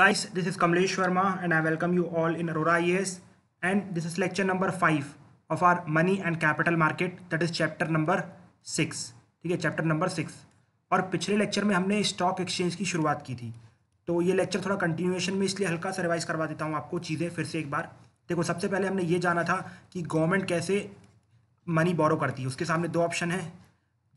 Guys, this is Kamlesh sharma and I welcome you all in Aurora ias and this is lecture number 5 of our money and capital market that is chapter number 6 ठीक है chapter number 6 और पिछले lecture में हमने stock exchange की शुरुआत की थी तो ये लेक्चर थोड़ा कंटिन्यूएशन में इसलिए हल्का sa revise करवा देता हूँ आपको चीज़ें फिर से एक बार देखो सबसे पहले हमने ये जाना था कि गवर्नमेंट कैसे मनी बोरो करती है उसके सामने दो ऑप्शन है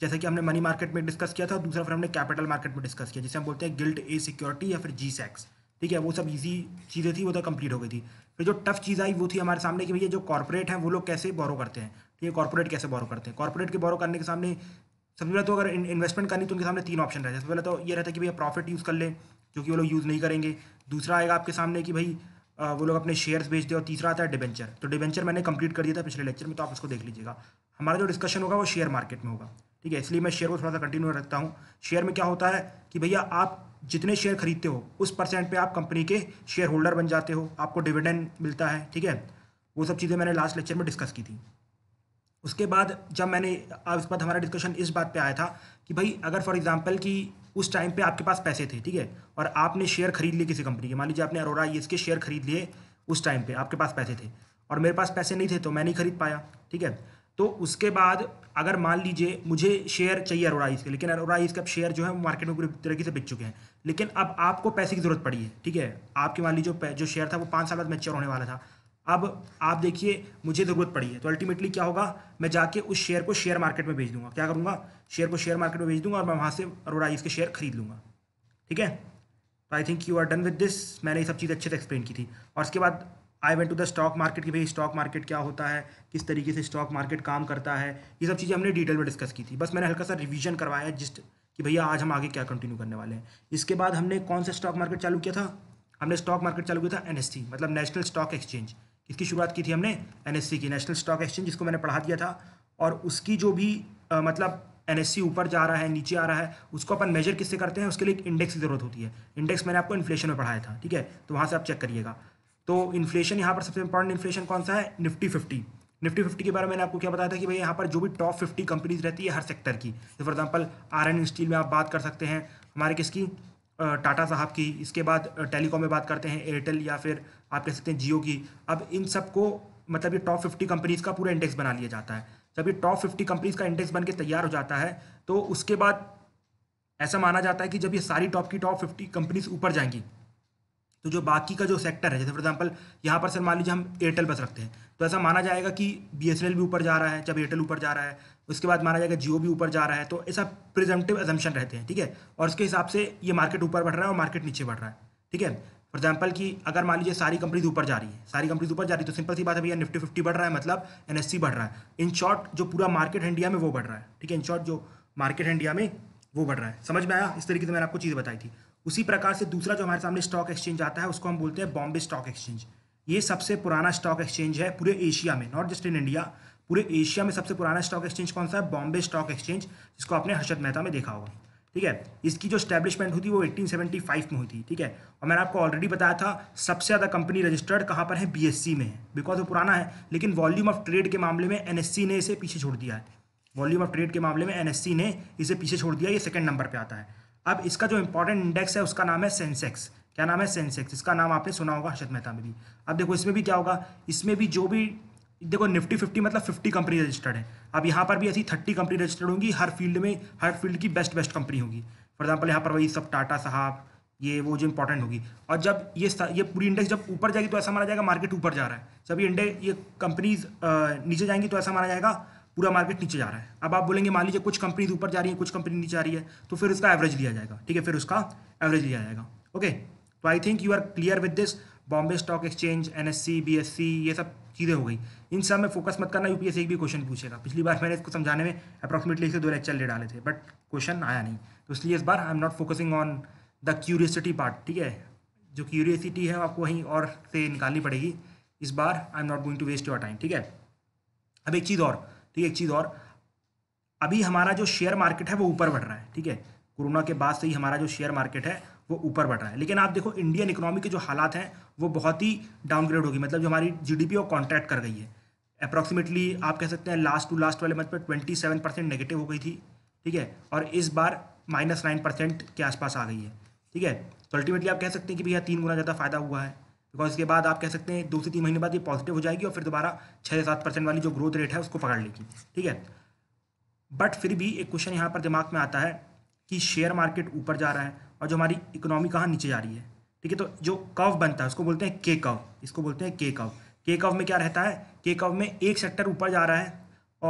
जैसे कि हमने मनी मार्केट में डिस्कस किया था दूसरा फिर हमने कैपिटल मार्केट में डिस्कस किया जिसे हम बोलते हैं गिल्ड ए सिक्योरिटी या फिर जी सैक्स ठीक है वो सब ईजी चीज़ें थी वो तो कंप्लीट हो गई थी फिर जो टफ चीज़ आई वो थी हमारे सामने कि भैया जो कॉर्पोरेट हैं वो लोग कैसे बोरो करते हैं ठीक है कॉर्पोरेट कैसे बोरो करते हैं कॉर्पोरेट के बोरो करने के सामने सबसे पहले तो अगर इन्वेस्टमेंट करनी तो उनके सामने तीन ऑप्शन रहते हैं सबसे पहले तो ये रहता है कि भैया प्रॉफिट यूज़ कर लें जो कि वो लोग यूज़ नहीं करेंगे दूसरा आएगा आपके सामने कि भाई वो लोग अपने शेयर्स बेच दें और तीसरा आता है डिवेंचर तो डिवेंचर मैंने कंप्लीट कर दिया था पिछले लेक्चर में तो आप उसको देख लीजिएगा हमारा जो डिस्कशन होगा वो शेयर मार्केट में होगा ठीक है इसलिए मैं शेयर को थोड़ा सा कंटिन्यू रखता हूँ शेयर में क्या होता है कि भैया आप जितने शेयर खरीदते हो उस परसेंट पे आप कंपनी के शेयर होल्डर बन जाते हो आपको डिविडेंड मिलता है ठीक है वो सब चीज़ें मैंने लास्ट लेक्चर में डिस्कस की थी उसके बाद जब मैंने इस बात हमारा डिस्कशन इस बात पे आया था कि भाई अगर फॉर एग्जांपल कि उस टाइम पे आपके पास पैसे थे ठीक है और आपने शेयर खरीद लिए किसी कंपनी के मान लीजिए आपने अरोरा ये इसके शेयर खरीद लिए उस टाइम पे आपके पास पैसे थे और मेरे पास पैसे नहीं थे तो मैं नहीं खरीद पाया ठीक है तो उसके बाद अगर मान लीजिए मुझे शेयर चाहिए अरोराइज के लेकिन अरोराइज का शेयर जो है मार्केट में पूरी तरीके से बिक चुके हैं लेकिन अब आपको पैसे की ज़रूरत पड़ी है ठीक है आपके मान लीजिए जो शेयर था वो पाँच साल बाद मैच्योर होने वाला था अब आप देखिए मुझे ज़रूरत पड़ी है तो अल्टीमेटली क्या होगा मैं जाके उस शेयर को शेयर मार्केट में भेज दूंगा क्या करूँगा शेयर को शेयर मार्केट में भेज दूंगा और मैं वहाँ से अरोराइज के शेयर खरीद लूँगा ठीक है तो I think you are done with this मैंने ये सब चीज़ अच्छे से एक्सप्लेन की थी और उसके बाद I went to the stock market कि भाई स्टॉक मार्केट क्या होता है किस तरीके से स्टॉक मार्केट काम करता है ये सब चीज़ें हमने डिटेल में डिस्कस की थी बस मैंने हल्का सा रिविजन करवाया जिस कि भैया आज हम आगे क्या कंटिन्यू करने वाले हैं इसके बाद हमने कौन सा स्टॉक मार्केट चालू किया था हमने स्टॉक मार्केट चालू किया था एन मतलब नेशनल स्टॉक एक्सचेंज इसकी शुरुआत की थी हमने एन की नेशनल स्टॉक एक्सचेंज जिसको मैंने पढ़ा दिया था और उसकी जो भी आ, मतलब एन ऊपर जा रहा है नीचे आ रहा है उसको अपन मेजर किससे करते हैं उसके लिए एक इंडेक्स की जरूरत होती है इंडेक्स मैंने आपको इन्फ्लेशन में पढ़ाया था ठीक है तो वहाँ से आप चेक करिएगा तो इन्फ्लेशन यहाँ पर सबसे इंपॉर्टेंट इन्फ्लेशन कौन सा है निफ्टी फिफ्टी निफ्टी फिफ्टी के बारे में मैंने आपको क्या बताया था कि भाई यहाँ पर जो भी टॉप फिफ्टी कंपनीज रहती है हर सेक्टर की for example R N steel में आप बात कर सकते हैं हमारे किसकी टाटा साहब की इसके बाद टेलीकॉम में बात करते हैं एयरटेल या फिर आप कह सकते हैं जियो की अब इन सबको मतलब ये टॉप फिफ्टी कंपनीज़ का पूरा इंडेक्स बना लिया जाता है जब ये टॉप फिफ्टी कंपनीज़ का इंडेक्स बन के तैयार हो जाता है तो उसके बाद ऐसा माना जाता है कि जब ये सारी टॉप की टॉप फिफ्टी कंपनीज ऊपर जाएंगी तो जो बाकी का जो सेक्टर है जैसे फॉर एग्जाम्पल यहाँ पर सर मान लीजिए हम एयरटेल बस रखते हैं तो ऐसा माना जाएगा कि बी भी ऊपर जा रहा है जब एयरटेल ऊपर जा रहा है उसके बाद माना जाएगा जियो भी ऊपर जा रहा है तो ऐसा प्रिजेंटिव एजम्पन रहते हैं ठीक है और उसके हिसाब से ये मार्केट ऊपर बढ़ रहा है और मार्केट नीचे बढ़ रहा है ठीक है फॉर एग्जाम्पल कि अगर मान लीजिए सारी कंपनीज ऊपर जा रही है सारी कंपनीज ऊपर जा रही है तो सिंपल सी बात है भैया निफ्टी फिफ्टी बढ़ रहा है मतलब एन बढ़ रहा है इन शॉर्ट जो पूरा मार्केट है इंडिया में वो बढ़ रहा है ठीक है इन शॉर्ट जो मार्केट है इंडिया में वो बढ़ रहा है समझ में आया इस तरीके से मैंने आपको चीज़ बताई थी उसी प्रकार से दूसरा जो हमारे सामने स्टॉक एक्सचेंज आता है उसको हम बोलते हैं बॉम्बे स्टॉक एक्सचेंज ये सबसे पुराना स्टॉक एक्सचेंज है पूरे एशिया में नॉट जस्ट इन इंडिया पूरे एशिया में सबसे पुराना स्टॉक एक्सचेंज कौन सा है बॉम्बे स्टॉक एक्सचेंज जिसको आपने हर्षद मेहता में देखा होगा ठीक है इसकी जो स्टैब्लिशमेंट हुई थी वो 1875 में हुई थी ठीक है और मैंने आपको ऑलरेडी बताया था सबसे ज़्यादा कंपनी रजिस्टर्ड कहाँ पर है बीएससी e में है बिकॉज वो पुराना है लेकिन वॉल्यूम ऑफ ट्रेड के मामले में एनएससी e ने इसे पीछे छोड़ दिया है वॉल्यूम ऑफ ट्रेड के मामले में एनएससी e ने इसे पीछे छोड़ दिया ये सेकेंड नंबर पर आता है अब इसका जो इंपॉर्टेंट इंडेक्स है उसका नाम है सेंसेक्स क्या नाम है सेंसेक्स इसका नाम आपने सुना होगा हर्षद मेहता में भी अब देखो इसमें भी क्या होगा इसमें भी जो भी देखो निफ्टी फिफ्टी मतलब फिफ्टी कंपनी रजिस्टर्ड है अब यहाँ पर भी ऐसी थर्टी कंपनी रजिस्टर्ड होंगी हर फील्ड में हर फील्ड की बेस्ट बेस्ट कंपनी होगी फॉर एग्जाम्पल यहाँ पर वही सब टाटा साहब ये वो जो इंपॉर्टेंट होगी और जब ये ये पूरी इंडेक्स जब ऊपर जाएगी तो ऐसा माना जाएगा मार्केट ऊपर जा रहा है जब ये इंडेक्स ये कंपनीज नीचे जाएंगी तो ऐसा माना जाएगा पूरा मार्केट नीचे जा रहा है अब आप बोलेंगे मान लीजिए कुछ कंपनीज ऊपर जा रही है कुछ कंपनी नीचे जा रही है तो फिर उसका एवरेज लिया जाएगा ठीक है फिर उसका एवरेज लिया जाएगा ओके तो I think you are clear with this Bombay stock exchange N S C B S C ये सब चीज़ें हो गई इन सब में फोकस मत करना यूपीएससी एक भी क्वेश्चन पूछेगा पिछली बार मैंने इसको समझाने में अप्रॉक्सिमेटली इसे दो लेक्चर ले डाले थे बट क्वेश्चन आया नहीं तो इसलिए इस बार I am not focusing on the curiosity part ठीक है जो क्यूरियसिटी है आपको वहीं और से निकालनी पड़ेगी इस बार I am not going to waste your time ठीक है अब एक चीज़ और ठीक है एक चीज़ और अभी हमारा जो शेयर मार्केट है वो ऊपर बढ़ रहा है ठीक है कोरोना के बाद से ही हमारा जो शेयर मार्केट है वो ऊपर बढ़ रहा है लेकिन आप देखो इंडियन इकोनॉमी के जो हालात हैं वो बहुत ही डाउनग्रेड होगी मतलब जो हमारी जीडीपी वो कॉन्ट्रैक्ट कर गई है अप्रॉक्सीमेटली आप कह सकते हैं लास्ट टू लास्ट वाले मंथ पर ट्वेंटी सेवन परसेंट नेगेटिव हो गई थी ठीक है और इस बार माइनस नाइन परसेंट के आसपास आ गई है ठीक है तो अल्टीमेटली आप कह सकते हैं कि भैया तीन गुना ज़्यादा फायदा हुआ है बिकॉज इसके बाद आप कह सकते हैं दो से तीन महीने बाद ये पॉजिटिव हो जाएगी और फिर दोबारा छः से सात परसेंट वाली जो ग्रोथ रेट है उसको पकड़ लेगी ठीक है बट फिर भी एक क्वेश्चन यहाँ पर दिमाग में आता है कि शेयर मार्केट ऊपर जा रहा है और जो हमारी इकोनॉमी कहाँ नीचे जा रही है ठीक है तो जो कव बनता है उसको बोलते हैं के कव इसको बोलते हैं के कव के कव में क्या रहता है के कव में एक सेक्टर ऊपर जा रहा है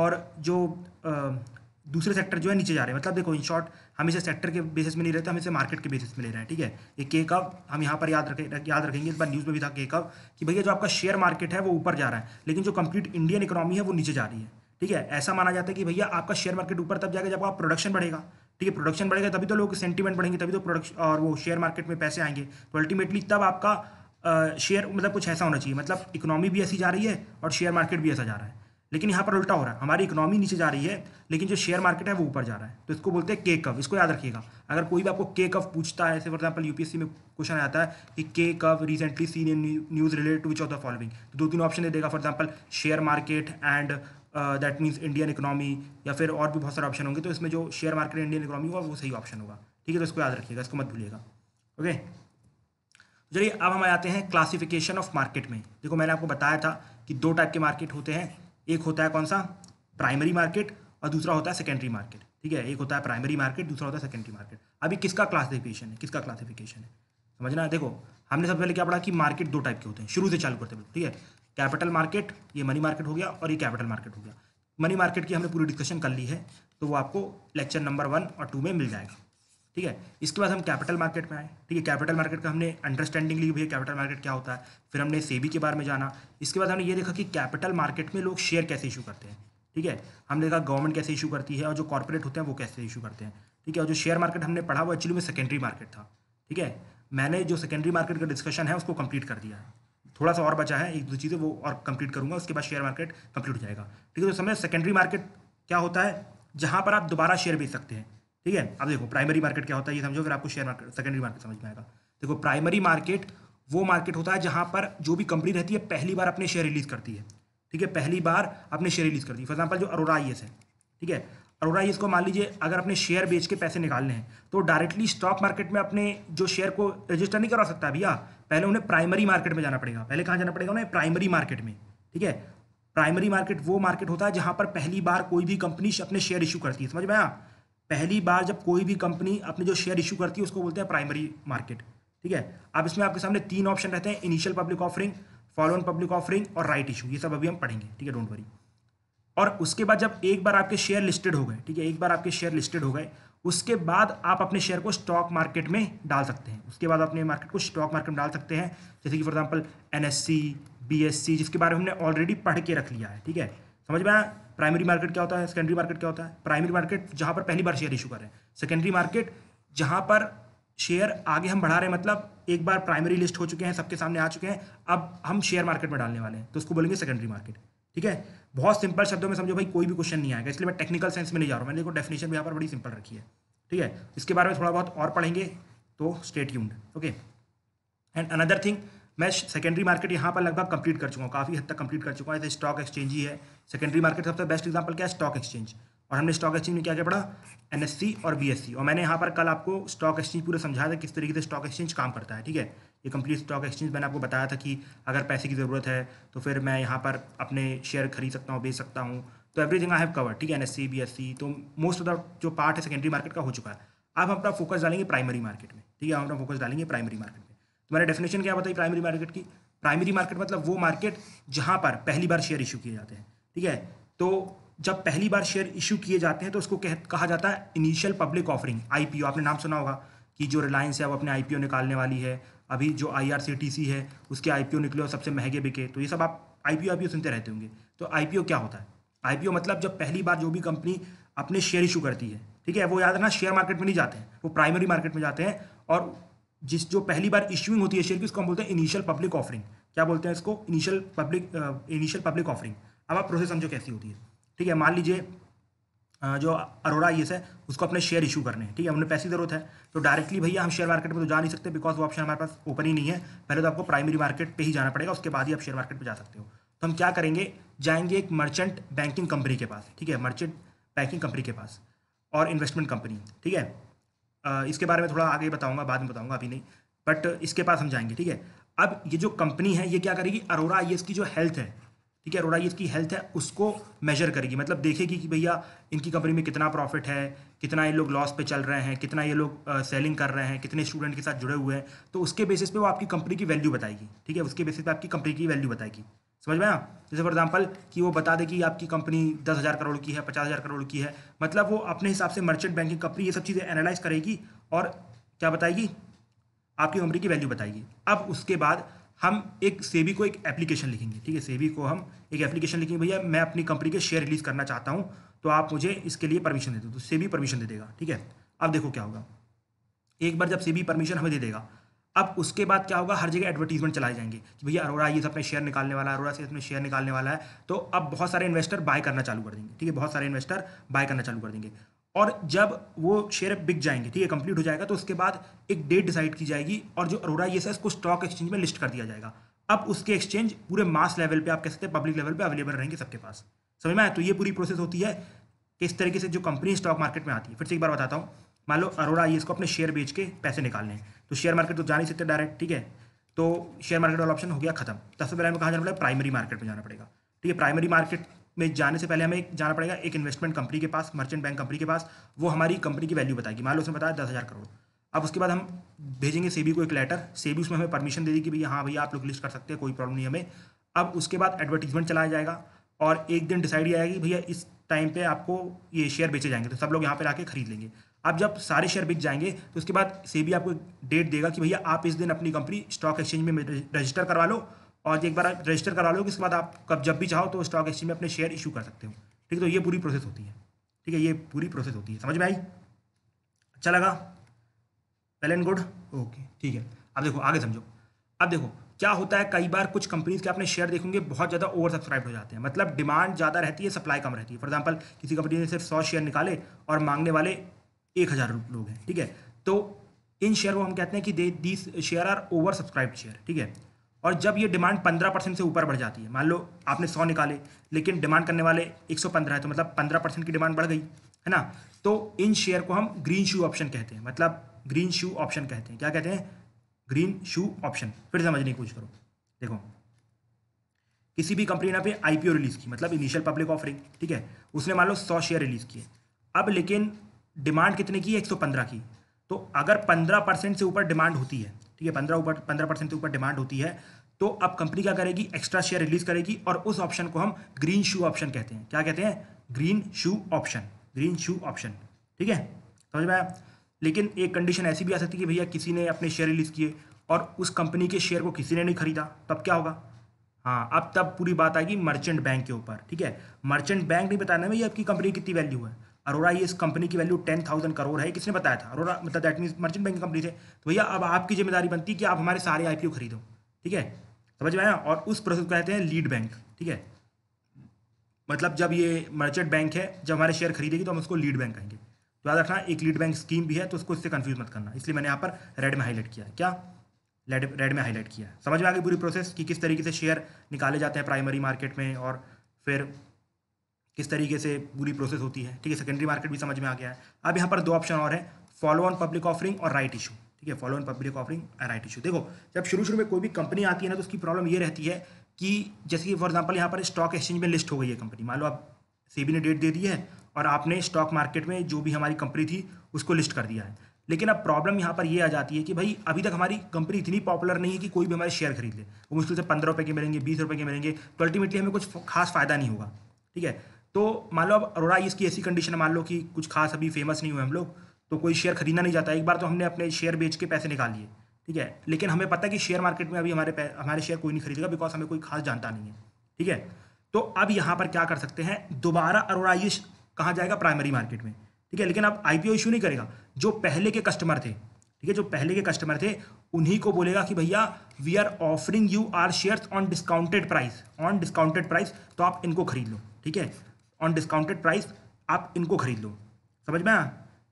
और जो दूसरे सेक्टर जो है नीचे जा रहे हैं मतलब देखो इन शॉर्ट हम इसे सेक्टर के बेसिस में नहीं रहते हम इसे मार्केट के बेसिस में ले रहे हैं ठीक है ये के कब हम यहाँ पर याद रखें याद रखेंगे इस बार न्यूज़ में भी था के कब कि भैया जो आपका शेयर मार्केट है वो ऊपर जा रहा है लेकिन जो कंप्लीट इंडियन इकोनॉमी है वो नीचे जा रही है ठीक है ऐसा माना जाता है कि भैया आपका शेयर मार्केट ऊपर तब जाएगा जब आप प्रोडक्शन बढ़ेगा ठीक है प्रोडक्शन बढ़ेगा तभी तो लोग सेंटीमेंट बढ़ेंगे तभी तो प्रोडक्शन और वो शेयर मार्केट में पैसे आएंगे तो अल्टीमेटली तब आपका शेयर मतलब कुछ ऐसा होना चाहिए मतलब इकोनॉमी भी ऐसी जा रही है और शेयर मार्केट भी ऐसा जा रहा है लेकिन यहाँ पर उल्टा हो रहा है हमारी इकोनॉमी नीचे जा रही है लेकिन जो शेयर मार्केट है वो ऊपर जा रहा है तो इसको बोलते हैं के कव इसको याद रखिएगा अगर कोई भी आपको के कव पूछता है जैसे फॉर एग्जाम्पल यूपीएससी में क्वेश्चन आता है कि के कव recently seen in news related to which of the following तो दो तीन ऑप्शन दे देगा for example share market and that means Indian economy या फिर और भी बहुत सारे ऑप्शन होंगे तो इसमें जो शेयर मार्केट इंडियन इकोनॉमी होगा वो सही ऑप्शन होगा ठीक है तो इसको याद रखिएगा इसको मत भूलिएगा ओके चलिए अब हम आते हैं क्लासिफिकेशन ऑफ मार्केट में देखो मैंने आपको बताया था कि दो टाइप के मार्केट होते हैं एक होता है कौन सा प्राइमरी मार्केट और दूसरा होता है सेकेंडरी मार्केट ठीक है एक होता है प्राइमरी मार्केट दूसरा होता है सेकेंडरी मार्केट अभी किसका क्लासिफिकेशन है किसका क्लासिफिकेशन है समझना देखो हमने सबसे पहले क्या पढ़ा कि मार्केट दो टाइप के होते हैं शुरू से चालू करते हैं ठीक है कैपिटल मार्केट ये मनी मार्केट हो गया और ये कैपिटल मार्केट हो गया मनी मार्केट की हमने पूरी डिस्कशन कर ली है तो वो आपको लेक्चर नंबर वन और टू में मिल जाएगा ठीक है इसके बाद हम कैपिटल मार्केट में आए ठीक है कैपिटल मार्केट का हमने अंडरस्टैंडिंग ली भैया कैपिटल मार्केट क्या होता है फिर हमने सेबी के बारे में जाना इसके बाद हमने ये देखा कि कैपिटल मार्केट में लोग शेयर कैसे इशू करते हैं ठीक है हमने देखा गवर्नमेंट कैसे इशू करती है और जो कॉर्पोरेट होते हैं वो कैसे इशू करते हैं ठीक है और जो शेयर मार्केट हमने पढ़ा वो एक्चुअली में सेकेंडरी मार्केट था ठीक है मैंने जो सेकेंडरी मार्केट का डिस्कशन है उसको कंप्लीट कर दिया है थोड़ा सा और बचा है एक दो चीज़ें वो और कंप्लीट करूंगा उसके बाद शेयर मार्केट कंप्लीट हो जाएगा ठीक है तो समय सेकेंडरी मार्केट क्या होता है जहाँ पर आप दोबारा शेयर बेच सकते हैं ठीक है अब देखो प्राइमरी मार्केट क्या होता है ये समझो फिर आपको शेयर मार्केट सेकेंडरी मार्केट समझ में आएगा देखो प्राइमरी मार्केट वो मार्केट होता है जहाँ पर जो भी कंपनी रहती है पहली बार अपने शेयर रिलीज करती है ठीक है पहली बार अपने शेयर रिलीज करती है फॉर एग्जाम्पल जो अरोरा आई है ठीक है अरोरा आई को मान लीजिए अगर अपने शेयर बेच के पैसे निकालने हैं तो डायरेक्टली स्टॉक मार्केट में अपने जो शेयर को रजिस्टर नहीं करा सकता भैया पहले उन्हें प्राइमरी मार्केट में जाना पड़ेगा पहले कहाँ जाना पड़ेगा उन्हें प्राइमरी मार्केट में ठीक है प्राइमरी मार्केट वो मार्केट होता है जहाँ पर पहली बार कोई भी कंपनी अपने शेयर इशू करती है समझ में आया पहली बार जब कोई भी कंपनी अपने जो शेयर इशू करती है उसको बोलते हैं प्राइमरी मार्केट ठीक है अब इसमें आपके सामने तीन ऑप्शन रहते हैं initial public offering follow on public offering और राइट इशू ये सब अभी हम पढ़ेंगे ठीक है डोंट वरी और उसके बाद जब एक बार आपके शेयर लिस्टेड हो गए ठीक है एक बार आपके शेयर लिस्टेड हो गए उसके बाद आप अपने शेयर को स्टॉक मार्केट में डाल सकते हैं उसके बाद अपने मार्केट को स्टॉक मार्केट में डाल सकते हैं जैसे कि फॉर बी एस सी जिसके बारे में हमने ऑलरेडी पढ़ के रख लिया है ठीक है समझ में आया प्राइमरी मार्केट क्या होता है सेकेंडरी मार्केट क्या होता है प्राइमरी मार्केट जहाँ पर पहली बार शेयर इशू करें सेकेंडरी मार्केट जहाँ पर शेयर आगे हम बढ़ा रहे हैं मतलब एक बार प्राइमरी लिस्ट हो चुके हैं सबके सामने आ चुके हैं अब हम शेयर मार्केट में डालने वाले हैं तो उसको बोलेंगे सेकेंडरी मार्केट ठीक है बहुत सिंपल शब्दों में समझो भाई कोई भी क्वेश्चन नहीं आएगा इसलिए मैं टेक्निकल सेंस में नहीं जा रहा हूँ मैंने देखो डेफिनेशन यहाँ पर बड़ी सिंपल रखी है ठीक है इसके बारे में थोड़ा बहुत और पढ़ेंगे तो stay tuned okay and another thing मैं सेकेंडरी मार्केट यहाँ पर लगभग कंप्लीट कर चुका हूँ काफ़ी हद तक कंप्लीट कर चुका हूँ ऐसे स्टॉक एक्सचेंज ही है सेकेंडरी मार्केट सबसे बेस्ट एग्जाम्पल क्या है स्टॉक एक्सचेंज और हमने स्टॉक एक्सचेंज में क्या क्या पढ़ा एन और बी और मैंने यहाँ पर कल आपको स्टॉक एक्सचेंज पूरा समझाया था किस तरीके से स्टॉक एक्सचेंज काम करता है ठीक है ये कंप्लीट स्टॉक एक्सचेंज मैंने आपको बताया था कि अगर पैसे की ज़रूरत है तो फिर मैं यहाँ पर अपने शेयर खरीद सकता हूँ बेच सकता हूँ तो एवरीथिंग आई हैव कवर ठीक है एन एस तो मोस्ट ऑफ द जो पार्ट है सेकेंडरी मार्केट का हो चुका है अब अपना फोकस डालेंगे प्राइमरी मार्केट में ठीक है हम अपना फोकस डालेंगे प्राइमरी मार्केट में मैंने डेफिनेशन क्या बताई प्राइमरी मार्केट की प्राइमरी मार्केट मतलब वो मार्केट जहाँ पर पहली बार शेयर इशू किए जाते हैं ठीक है तो जब पहली बार शेयर इशू किए जाते हैं तो उसको कह, कहा जाता है इनिशियल पब्लिक ऑफरिंग आईपीओ आपने नाम सुना होगा कि जो रिलायंस है वो अपने आईपीओ निकालने वाली है अभी जो आईआरसीटीसी है उसके आईपीओ निकले और सबसे महंगे बिके तो ये सब आप आईपीओ आईपीओ सुनते रहते होंगे तो आईपीओ क्या होता है आईपीओ मतलब जब पहली बार जो भी कंपनी अपने शेयर इशू करती है ठीक है वो याद रखना शेयर मार्केट में नहीं जाते हैं वो प्राइमरी मार्केट में जाते हैं और जिस जो पहली बार इश्यूइंग होती है शेयर की उसको हम बोलते हैं इनिशियल पब्लिक ऑफरिंग क्या बोलते हैं इसको initial public initial public offering अब आप प्रोसेस समझो कैसी होती है ठीक है मान लीजिए जो अरोड़ा आई e है उसको अपने शेयर इशू करने हैं ठीक है हमने पैसे की जरूरत है तो डायरेक्टली भैया हम शेयर मार्केट में तो जा नहीं सकते बिकॉज वो ऑप्शन हमारे पास ओपन ही नहीं है पहले तो आपको प्राइमरी मार्केट पर ही जाना पड़ेगा उसके बाद ही आप शेयर मार्केट पर जा सकते हो तो हम क्या करेंगे जाएंगे एक मर्चेंट बैंकिंग कंपनी के पास ठीक है मर्चेंट बैंकिंग कंपनी के पास और इन्वेस्टमेंट कंपनी ठीक है इसके बारे में थोड़ा आगे बताऊंगा बाद में बताऊंगा अभी नहीं बट इसके पास हम जाएंगे ठीक है अब ये जो कंपनी है ये क्या करेगी अरोरा आई e की जो हेल्थ है ठीक है अरोरा आई e की हेल्थ है उसको मेजर करेगी मतलब देखेगी कि भैया इनकी कंपनी में कितना प्रॉफिट है कितना ये लोग लॉस पे चल रहे हैं कितना ये लोग सेलिंग कर रहे हैं कितने स्टूडेंट के साथ जुड़े हुए हैं तो उसके बेसिस पे वो आपकी कंपनी की वैल्यू बताएगी ठीक है उसके बेसिस पे आपकी कंपनी की वैल्यू बताएगी समझ में ना जैसे फॉर एग्जाम्पल कि वो बता दे कि आपकी कंपनी दस हज़ार करोड़ की है पचास हज़ार करोड़ की है मतलब वो अपने हिसाब से मर्चेंट बैंकिंग कंपनी ये सब चीज़ें एनालाइज करेगी और क्या बताएगी आपकी कंपनी की वैल्यू बताएगी अब उसके बाद हम एक सेबी को एक एप्लीकेशन लिखेंगे ठीक है सेबी को हम एक एप्लीकेशन लिखेंगे भैया मैं अपनी कंपनी के शेयर रिलीज़ करना चाहता हूँ तो आप मुझे इसके लिए परमिशन दे दो तो सेबी परमिशन दे देगा ठीक है अब देखो क्या होगा एक बार जब सेबी परमिशन हमें दे देगा अब उसके बाद क्या होगा हर जगह एडवर्टीजमेंट चलाए जाएंगे कि भैया अरोड़ा ये अपने शेयर निकालने वाला है अरोड़ा से इसमें शेयर निकालने वाला है तो अब बहुत सारे इन्वेस्टर बाय करना चालू कर देंगे ठीक है बहुत सारे इन्वेस्टर बाय करना चालू कर देंगे और जब वो शेयर बिक जाएंगे ठीक है कंप्लीट हो जाएगा तो उसके बाद एक डेट डिसाइड की जाएगी और जो अरोड़ा ये है उसको स्टॉक एक्सचेंज में लिस्ट कर दिया जाएगा अब उसके एक्सचेंज पूरे मास लेवल पर आप कह सकते हैं पब्लिक लेवल पर अवेलेबल रहेंगे सबके पास समझ में आए तो ये पूरी प्रोसेस होती है किस तरीके से जो कंपनी स्टॉक मार्केट में आती है फिर से एक बार बताता हूँ मान लो अरोड़ा आई इसको अपने शेयर बेच के पैसे निकालने तो शेयर मार्केट तो जा नहीं सकते डायरेक्ट ठीक है तो शेयर मार्केट वाला ऑप्शन हो गया खत्म सबसे पहले हमें कहाँ जाना पड़ेगा प्राइमरी मार्केट में जाना पड़ेगा ठीक है प्राइमरी मार्केट में जाने से पहले हमें जाना पड़ेगा एक इन्वेस्टमेंट कंपनी के पास मर्चेंट बैंक कंपनी के पास वो हमारी कंपनी की वैल्यू बताएगी मान लो उसने बताया दस हज़ार करोड़ अब उसके बाद हम भेजेंगे सेबी को एक लेटर सेबी उसमें हमें परमिशन दे दी कि भैया हाँ भैया आप लोग लिस्ट कर सकते हैं कोई प्रॉब्लम नहीं हमें अब उसके बाद एडवर्टीजमेंट चलाया जाएगा और एक दिन डिसाइड किया जाएगा कि भैया इस टाइम पर आपको ये शेयर बेचे जाएंगे तो सब लोग यहाँ पर आके खरीद लेंगे आप जब सारे शेयर बिक जाएंगे तो उसके बाद सेबी आपको डेट देगा कि भैया आप इस दिन अपनी कंपनी स्टॉक एक्सचेंज में रजिस्टर करवा लो और एक बार आप रजिस्टर करवा लो कि उसके बाद आप कब जब भी चाहो तो स्टॉक एक्सचेंज में अपने शेयर इशू कर सकते हो ठीक है तो ये पूरी प्रोसेस होती है ठीक है ये पूरी प्रोसेस होती है समझ में आई अच्छा लगा वेल एंड गुड ओके ठीक है अब देखो आगे समझो अब देखो क्या होता है कई बार कुछ कंपनीज के आपने शेयर देखेंगे बहुत ज़्यादा ओवर सब्सक्राइब हो जाते हैं मतलब डिमांड ज़्यादा रहती है सप्लाई कम रहती है फॉर एग्जाम्पल किसी कंपनी ने सिर्फ सौ शेयर निकाले और मांगने वाले एक हज़ार लोग हैं ठीक है तो इन शेयर को हम कहते हैं कि they these share are over subscribe share ठीक है और जब ये डिमांड पंद्रह परसेंट से ऊपर बढ़ जाती है मान लो आपने सौ निकाले लेकिन डिमांड करने वाले एक सौ पंद्रह है तो मतलब पंद्रह परसेंट की डिमांड बढ़ गई है ना तो इन शेयर को हम ग्रीन शू ऑप्शन कहते हैं मतलब ग्रीन शू ऑप्शन कहते हैं क्या कहते हैं ग्रीन शू ऑप्शन फिर समझने की कोशिश करो देखो किसी भी कंपनी ने अपनी आईपीओ रिलीज की मतलब इनिशियल पब्लिक ऑफरिंग ठीक है उसने मान लो सौ शेयर रिलीज किए अब लेकिन डिमांड कितने की सौ पंद्रह की तो अगर पंद्रह परसेंट से ऊपर डिमांड होती है ठीक है पंद्रह ऊपर पंद्रह परसेंट से ऊपर डिमांड होती है तो अब कंपनी क्या करेगी एक्स्ट्रा शेयर रिलीज करेगी और उस ऑप्शन को हम ग्रीन शू ऑप्शन कहते हैं क्या कहते हैं green shoe option green shoe option ठीक है समझ में आया लेकिन एक कंडीशन ऐसी भी आ सकती है कि भैया किसी ने अपने शेयर रिलीज किए और उस कंपनी के शेयर को किसी ने नहीं खरीदा तब क्या होगा हाँ अब तब पूरी बात आएगी मर्चेंट बैंक के ऊपर ठीक है मर्चेंट बैंक नहीं बताना भैया आपकी कंपनी की कितनी वैल्यू है अरोरा ये इस कंपनी की वैल्यू टेन थाउजेंड करोड़ है किसने बताया था अरोरा मतलब that mean merchant banking company थे तो भैया अब आपकी जिम्मेदारी बनती है कि आप हमारे सारे आई खरीदो ठीक है समझ में आया और उस प्रोसेस को कहते हैं लीड बैंक ठीक है मतलब जब ये मर्चेंट बैंक है जब हमारे शेयर खरीदेगी तो हम उसको लीड बैंक कहेंगे तो याद रखना एक लीड बैंक स्कीम भी है तो उसको इससे कन्फ्यूज मत करना इसलिए मैंने यहाँ पर रेड में हाईलाइट किया क्या रेड रेड में हाईलाइट किया समझ में आ गई पूरी प्रोसेस कि किस तरीके से शेयर निकाले जाते हैं प्राइमरी मार्केट में और फिर किस तरीके से पूरी प्रोसेस होती है ठीक है सेकेंडरी मार्केट भी समझ में आ गया है अब यहाँ पर दो ऑप्शन और हैं फॉलो ऑन पब्लिक ऑफरिंग और राइट इशू ठीक है follow on public offering and right issue देखो जब शुरू शुरू में कोई भी कंपनी आती है ना तो उसकी प्रॉब्लम ये रहती है कि जैसे कि फॉर एग्जाम्पल यहाँ पर स्टॉक एक्सचेंज में लिस्ट हो गई है कंपनी मान लो आप सेबी ने डेट दे दी है और आपने स्टॉक मार्केट में जो भी हमारी कंपनी थी उसको लिस्ट कर दिया है लेकिन अब प्रॉब्लम यहाँ पर ये यह आ जाती है कि भाई अभी तक हमारी कंपनी इतनी पॉपुलर नहीं है कि कोई भी हमारे शेयर खरीद ले वो मुश्किल से पंद्रह रुपये के मिलेंगे बीस रुपये के मिलेंगे तो अल्टीमेटली हमें कुछ खास फ़ायदा नहीं होगा ठीक है तो मान लो अब अरोड़ा इसकी ऐसी कंडीशन है मान लो कि कुछ खास अभी फेमस नहीं हुए हम लोग तो कोई शेयर खरीदना नहीं जाता एक बार तो हमने अपने शेयर बेच के पैसे निकाल लिए ठीक है लेकिन हमें पता है कि शेयर मार्केट में अभी हमारे हमारे शेयर कोई नहीं खरीदेगा बिकॉज हमें कोई खास जानता नहीं है ठीक है तो अब यहाँ पर क्या कर सकते हैं दोबारा अरोड़ा कहाँ जाएगा प्राइमरी मार्केट में ठीक है लेकिन अब आईपीओ इशू नहीं करेगा जो पहले के कस्टमर थे ठीक है जो पहले के कस्टमर थे उन्हीं को बोलेगा कि भैया we are offering you our shares on discounted price on discounted price तो आप इनको खरीद लो ठीक है ऑन डिस्काउंटेड प्राइस आप इनको खरीद लो समझ में आया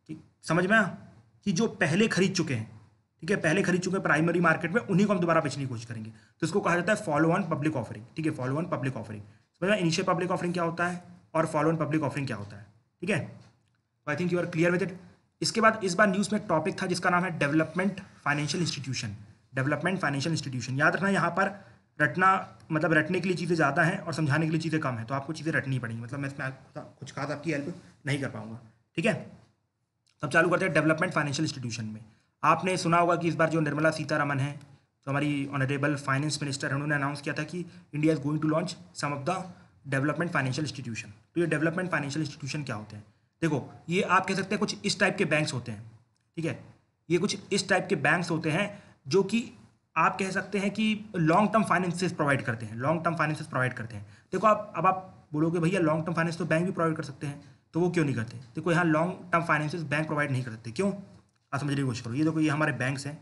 कि समझ में कि जो पहले खरीद चुके हैं ठीक है पहले खरीद चुके हैं प्राइमरी मार्केट में उन्हीं को हम दोबारा बेचने की कोशिश करेंगे तो इसको कहा जाता है फॉलो ऑन पब्लिक ऑफरिंग ठीक है फॉलो ऑन पब्लिक ऑफरिंग समझ में इनिशियल पब्लिक ऑफरिंग क्या होता है और फॉलो ऑन पब्लिक ऑफरिंग क्या होता है ठीक है I think you are clear with it इसके बाद इस बार न्यूज़ में टॉपिक था जिसका नाम है development financial institution development financial institution याद रखना यहाँ पर रटना मतलब रटने के लिए चीज़ें ज़्यादा हैं और समझाने के लिए चीज़ें कम हैं तो आपको चीज़ें रटनी पड़ेंगी मतलब मैं इसमें कुछ खास आपकी हेल्प नहीं कर पाऊंगा ठीक है अब चालू करते हैं डेवलपमेंट फाइनेंशियल इंस्टीट्यूशन में आपने सुना होगा कि इस बार जो निर्मला सीतारमन है जो हमारी ऑनरेबल फाइनेंस मिनिस्टर है उन्होंने अनाउंस किया था कि India is going to launch some of the development financial institution तो ये डेवलपमेंट फाइनेंशियल इंस्टीट्यूशन क्या होते हैं देखो ये आप कह सकते हैं कुछ इस टाइप के बैंक्स होते हैं ठीक है ये कुछ इस टाइप के बैंक्स होते हैं जो कि आप कह सकते हैं कि लॉन्ग टर्म फाइनेंसेस प्रोवाइड करते हैं लॉन्ग टर्म फाइनेंसेस प्रोवाइड करते हैं देखो आप अब आप बोलोगे भैया लॉन्ग टर्म फाइनेंस तो बैंक भी प्रोवाइड कर सकते हैं तो वो क्यों नहीं करते देखो यहाँ long term finances bank provide नहीं करते क्यों आप समझने की कोशिश करो ये देखो ये हमारे बैंक्स हैं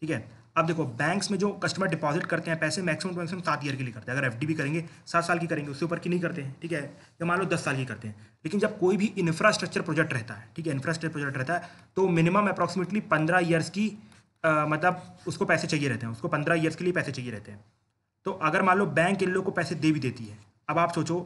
ठीक है अब देखो बैंक्स में जो कस्टमर डिपॉजिट करते हैं पैसे मैक्सिमम मैक्सिमम सात ईयर के लिए करते हैं अगर एफ भी करेंगे सात साल की करेंगे उससे ऊपर की नहीं करते हैं ठीक है या मान लो दस साल की करते हैं लेकिन जब कोई भी इंफ्रास्ट्रक्चर प्रोजेक्ट रहता है ठीक है इंफ्रास्ट्रक्चर प्रोजेक्ट रहता है तो मिनिमम अप्रॉक्सीमेटली पंद्रह ईयर्स की आ, मतलब उसको पैसे चाहिए रहते हैं उसको पंद्रह ईयर्स के लिए पैसे चाहिए रहते हैं तो अगर मान लो बैंक इन लोग को पैसे दे भी देती है अब आप सोचो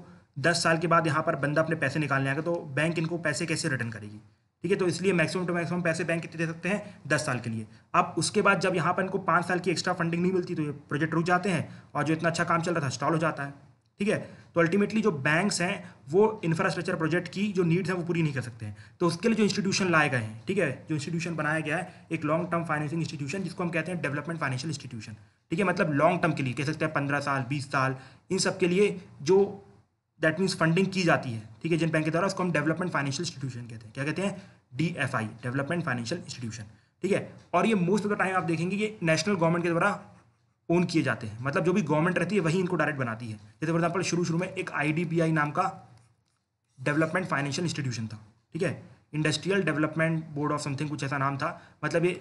दस साल के बाद यहाँ पर बंदा अपने पैसे निकालने आएगा तो बैंक इनको पैसे कैसे रिटर्न करेगी ठीक है तो इसलिए मैक्सिमम टू मैक्सिमम पैसे बैंक कितने दे सकते हैं दस साल के लिए अब उसके बाद जब यहाँ पर इनको पाँच साल की एक्स्ट्रा फंडिंग नहीं मिलती तो ये प्रोजेक्ट रुक जाते हैं और जो इतना अच्छा काम चल रहा था स्टॉल हो जाता है ठीक है तो अल्टीमेटली जो बैंक्स हैं वो इंफ्रास्ट्रक्चर प्रोजेक्ट की जो नीड्स हैं वो पूरी नहीं कर सकते हैं तो उसके लिए जो इंस्टीट्यूशन लाए गए हैं ठीक है जो इंस्टीट्यूशन बनाया गया है एक लॉन्ग टर्म फाइनेंसिंग इंस्टीट्यूशन जिसको हम कहते हैं डेवलपमेंट फाइनेंशियल इंस्टीट्यूशन ठीक है मतलब लॉन्ग टर्म के लिए कह सकते हैं पंद्रह साल बीस साल इन सब के लिए जो दैट मीन्स फंडिंग की जाती है ठीक है जिन बैंक के द्वारा उसको हम डेवलपमेंट फाइनेंशियल इंस्टीट्यूशन कहते हैं क्या कहते हैं डी डेवलपमेंट फाइनेंशियल इंस्टीट्यूशन ठीक है और ये मोस्ट ऑफ द टाइम आप देखेंगे कि नेशनल गवर्नमेंट के द्वारा ओन किए जाते हैं मतलब जो भी गवर्नमेंट रहती है वही इनको डायरेक्ट बनाती है जैसे फॉर एग्जाम्पल शुरू शुरू में एक आई नाम का डेवलपमेंट फाइनेंशियल इंस्टीट्यूशन था ठीक है industrial development board of something कुछ ऐसा नाम था मतलब ये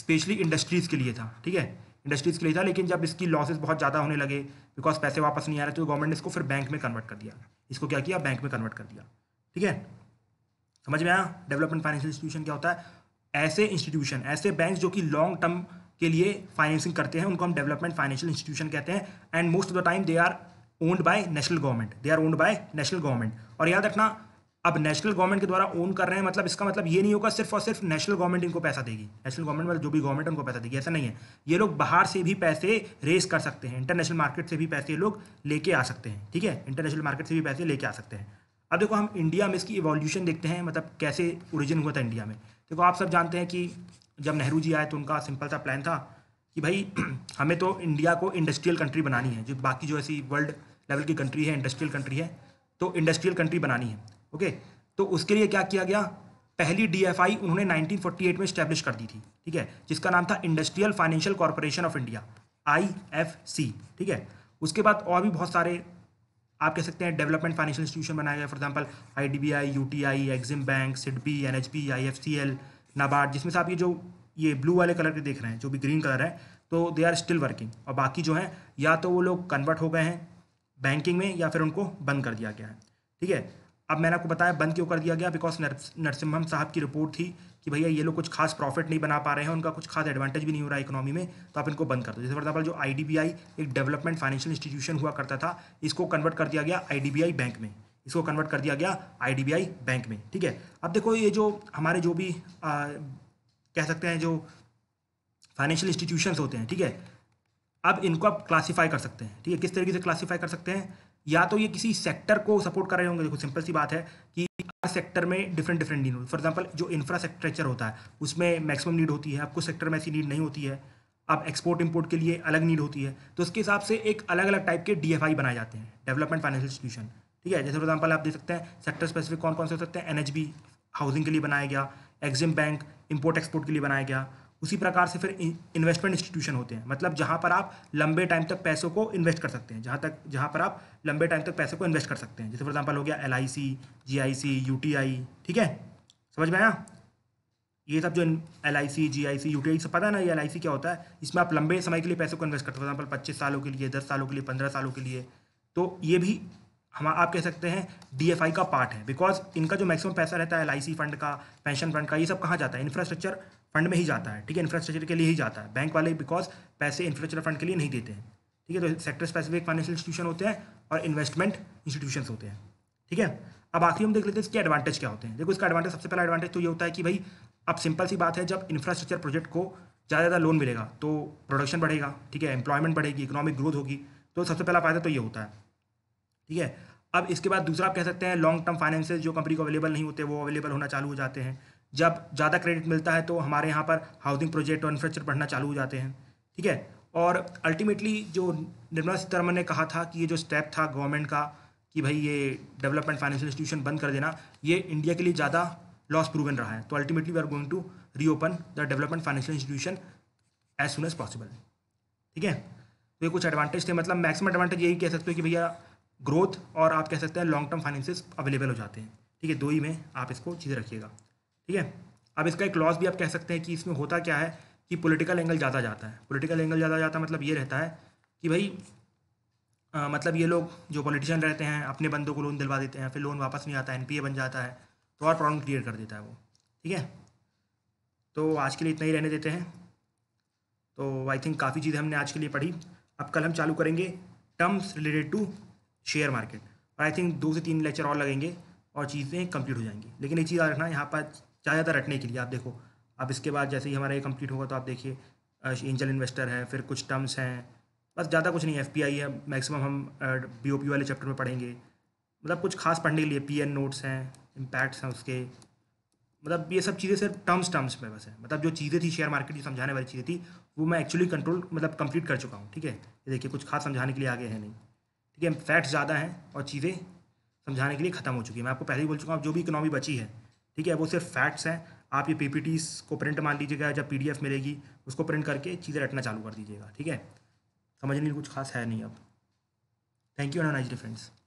स्पेशली इंडस्ट्रीज़ के लिए था ठीक है इंडस्ट्रीज़ के लिए था लेकिन जब इसकी लॉसेस बहुत ज़्यादा होने लगे बिकॉज पैसे वापस नहीं आ रहे तो गवर्नमेंट ने इसको फिर बैंक में कन्वर्ट कर दिया इसको क्या किया बैंक में कन्वर्ट कर दिया ठीक है समझ में आया डेवलपमेंट फाइनेंशियल इंस्टीट्यूशन क्या होता है ऐसे इंस्टीट्यूशन ऐसे बैंक जो कि लॉन्ग टर्म के लिए फाइनेंसिंग करते हैं उनको हम डेवलपमेंट फाइनेंशियल इंस्टीट्यूशन कहते हैं and most of the time they are owned by national government they are owned by national government और याद रखना अब नेशनल गवर्नमेंट के द्वारा ओन कर रहे हैं मतलब इसका मतलब ये नहीं होगा सिर्फ और सिर्फ नेशनल गवर्नमेंट इनको पैसा देगी नेशनल गवर्नमेंट मतलब जो भी गवर्नमेंट उनको पैसा देगी ऐसा नहीं है ये लोग बाहर से भी पैसे रेस कर सकते हैं इंटरनेशनल मार्केट से भी पैसे लोग लेके आ सकते हैं ठीक है इंटरनेशनल मार्केट से भी पैसे लेके आ सकते हैं अब देखो हम इंडिया में इसकी इवोल्यूशन देखते हैं मतलब कैसे ओरिजिन हुआ था इंडिया में देखो आप सब जानते हैं कि जब नेहरू जी आए तो उनका सिंपल सा प्लान था कि भाई हमें तो इंडिया को इंडस्ट्रियल कंट्री बनानी है जो बाकी जो ऐसी वर्ल्ड लेवल की कंट्री है इंडस्ट्रियल कंट्री है तो इंडस्ट्रियल कंट्री बनानी है ओके तो उसके लिए क्या किया गया पहली डीएफआई उन्होंने 1948 में स्टैब्लिश कर दी थी ठीक है जिसका नाम था industrial financial corporation of India IFC ठीक है उसके बाद और भी बहुत सारे आप कह सकते हैं डेवलपमेंट फाइनेंशियल इंस्टीट्यूशन बनाए गए for example I D B I U T I EXIM bank SIDBI N H I F C L NABARD जिसमें से आप ये जो ये ब्लू वाले कलर के देख रहे हैं जो भी ग्रीन कलर है तो दे आर स्टिल वर्किंग और बाकी जो है या तो वो लोग कन्वर्ट हो गए हैं बैंकिंग में या फिर उनको बंद कर दिया गया है ठीक है अब मैंने आपको बताया बंद क्यों कर दिया गया बिकॉज नरसिम्हम साहब की रिपोर्ट थी कि भैया ये लोग कुछ खास प्रॉफिट नहीं बना पा रहे हैं उनका कुछ खास एडवांटेज भी नहीं हो रहा है इकोनॉमी में तो आप इनको बंद कर दो जैसे फॉर एग्जाम्पल जो आई एक डेवलपमेंट फाइनेंशियल इंस्टीट्यूशन हुआ करता था इसको कन्वर्ट कर दिया गया आई बैंक में इसको कन्वर्ट कर दिया गया आईडीबीआई बैंक में ठीक है अब देखो ये जो हमारे जो भी आ, कह सकते हैं जो फाइनेंशियल इंस्टीट्यूशंस होते हैं ठीक है अब इनको आप क्लासीफाई कर सकते हैं ठीक है किस तरीके से क्लासीफाई कर सकते हैं या तो ये किसी सेक्टर को सपोर्ट कर रहे होंगे देखो सिंपल सी बात है कि हर सेक्टर में different different need for example जो इंफ्रास्ट्रक्चर होता है उसमें मैक्सिमम नीड होती है अब कुछ सेक्टर में ऐसी नीड नहीं होती है अब एक्सपोर्ट इंपोर्ट के लिए अलग नीड होती है तो उसके हिसाब से एक अलग अलग टाइप के डी बनाए जाते हैं डेवलपमेंट फाइनेंशियल इंस्टीट्यूशन ठीक है जैसे फॉर एग्जाम्पल आप देख सकते हैं सेक्टर स्पेसिफिक कौन कौन से हो सकते हैं एन हाउसिंग के लिए बनाया गया एग्जिम बैंक इम्पोर्ट एक्सपोर्ट के लिए बनाया गया उसी प्रकार से फिर इन्वेस्टमेंट इंस्टीट्यूशन होते हैं मतलब जहाँ पर आप लंबे टाइम तक पैसों को इन्वेस्ट कर सकते हैं जहाँ तक जहाँ पर आप लंबे टाइम तक पैसे को इन्वेस्ट कर सकते हैं जैसे फॉर एग्जाम्पल हो गया L I C G I C U T I ठीक है समझ में आया ये सब जो L I C G I C U T I सब पता है ना ये एल आई सी क्या होता है इसमें आप लंबे समय के लिए पैसों को इन्वेस्ट करते हो फॉर एग्जाम्पल पच्चीस सालों के लिए दस सालों के लिए पंद्रह सालों के लिए तो ये भी हम आप कह सकते हैं डीएफआई का पार्ट है बिकॉज इनका जो मैक्सिमम पैसा रहता है एल फंड का पेंशन फंड का ये सब कहाँ जाता है इंफ्रास्ट्रक्चर फंड में ही जाता है ठीक है इंफ्रास्ट्रक्चर के लिए ही जाता है बैंक वाले बिकॉज पैसे इंफ्रास्ट्रक्चर फंड के लिए नहीं देते हैं ठीक है तो सेक्टर स्पेसिफिक फाइनेंशियल इंस्टीट्यूशन होते हैं और इन्वेस्टमेंट इंस्टीट्यूशन होते हैं ठीक है अब आखिरी हम देख लेते हैं इसके एडवांटेज क्या होते हैं देखो इसका एडवांटेज सबसे पहला एडवांटेज तो ये होता है कि भाई अब सिंपल सी बात है जब इंफ्रास्ट्रक्चर प्रोजेक्ट को ज़्यादा ज़्यादा लोन मिलेगा तो प्रोडक्शन बढ़ेगा ठीक है एम्प्लॉयमेंट बढ़ेगी इकोनॉमिक ग्रोथ होगी तो सबसे पहला फ़ायदा तो ये होता है ठीक है अब इसके बाद दूसरा आप कह सकते हैं लॉन्ग टर्म फाइनेंस जो कंपनी को अवेलेबल नहीं होते वो अवेलेबल होना चालू हो जाते हैं जब ज़्यादा क्रेडिट मिलता है तो हमारे यहाँ पर हाउसिंग प्रोजेक्ट और इंफ्रास्ट्रक्चर बढ़ना चालू हो जाते हैं ठीक है और अल्टीमेटली जो निर्मला सीतारमन ने कहा था कि ये जो स्टेप था गवर्नमेंट का कि भाई ये डेवलपमेंट फाइनेंशियल इंस्टीट्यूशन बंद कर देना ये इंडिया के लिए ज़्यादा लॉस प्रूवन रहा है तो ultimately we are going to reopen the development financial institution as soon as possible ठीक है तो ये कुछ एडवांटेज थे मतलब मैक्सिमम एडवांटेज यही कह सकते हो कि भैया ग्रोथ और आप कह सकते हैं लॉन्ग टर्म फाइनेंस अवेलेबल हो जाते हैं ठीक है दो ही में आप इसको चीज़ें रखिएगा ठीक है अब इसका एक लॉस भी आप कह सकते हैं कि इसमें होता क्या है कि पॉलिटिकल एंगल ज़्यादा जाता है पॉलिटिकल एंगल ज़्यादा जाता मतलब ये रहता है कि भाई आ, मतलब ये लोग जो पॉलिटिशियन रहते हैं अपने बंदों को लोन दिलवा देते हैं फिर लोन वापस नहीं आता एन बन जाता है तो और प्रॉब्लम क्रिएट कर देता है वो ठीक है तो आज के लिए इतना ही रहने देते हैं तो आई थिंक काफ़ी चीज़ें हमने आज के लिए पढ़ी अब कल हम चालू करेंगे terms related to share market और आई थिंक दो से तीन लेक्चर और लगेंगे और चीज़ें कंप्लीट हो जाएंगी लेकिन एक चीज़ याद रखना यहाँ पर ज़्यादा रटने के लिए आप देखो आप इसके बाद जैसे ही हमारा ये कंप्लीट होगा तो आप देखिए एंजल इन्वेस्टर है फिर कुछ टर्म्स हैं बस ज़्यादा कुछ नहीं है एफ है मैक्सिमम हम बी वाले चैप्टर में पढ़ेंगे मतलब कुछ खास पढ़ने के लिए पी नोट्स हैं इम्पैक्ट्स हैं उसके मतलब ये सब चीज़ें सिर्फ टर्म्स टर्म्स में बस है मतलब जो चीज़ें थी शेयर मार्केट की समझाने वाली चीज़ें थी वो मैं एक्चुअली कंट्रोल मतलब कंप्लीट कर चुका हूँ ठीक है ये देखिए कुछ खास समझाने के लिए आगे है नहीं ठीक है फैक्ट्स ज़्यादा हैं और चीज़ें समझाने के लिए ख़त्म हो चुकी है मैं आपको पहले ही बोल चुका हूँ जो भी इकोनॉमी बची है ठीक है वो सिर्फ फैक्ट्स हैं आप ये पी को प्रिंट मान लीजिएगा जब पी मिलेगी उसको प्रिंट करके चीज़ें रटना चालू कर दीजिएगा ठीक है समझने में कुछ खास है नहीं अब थैंक यू एंड नाइज डिफ्रेंड्स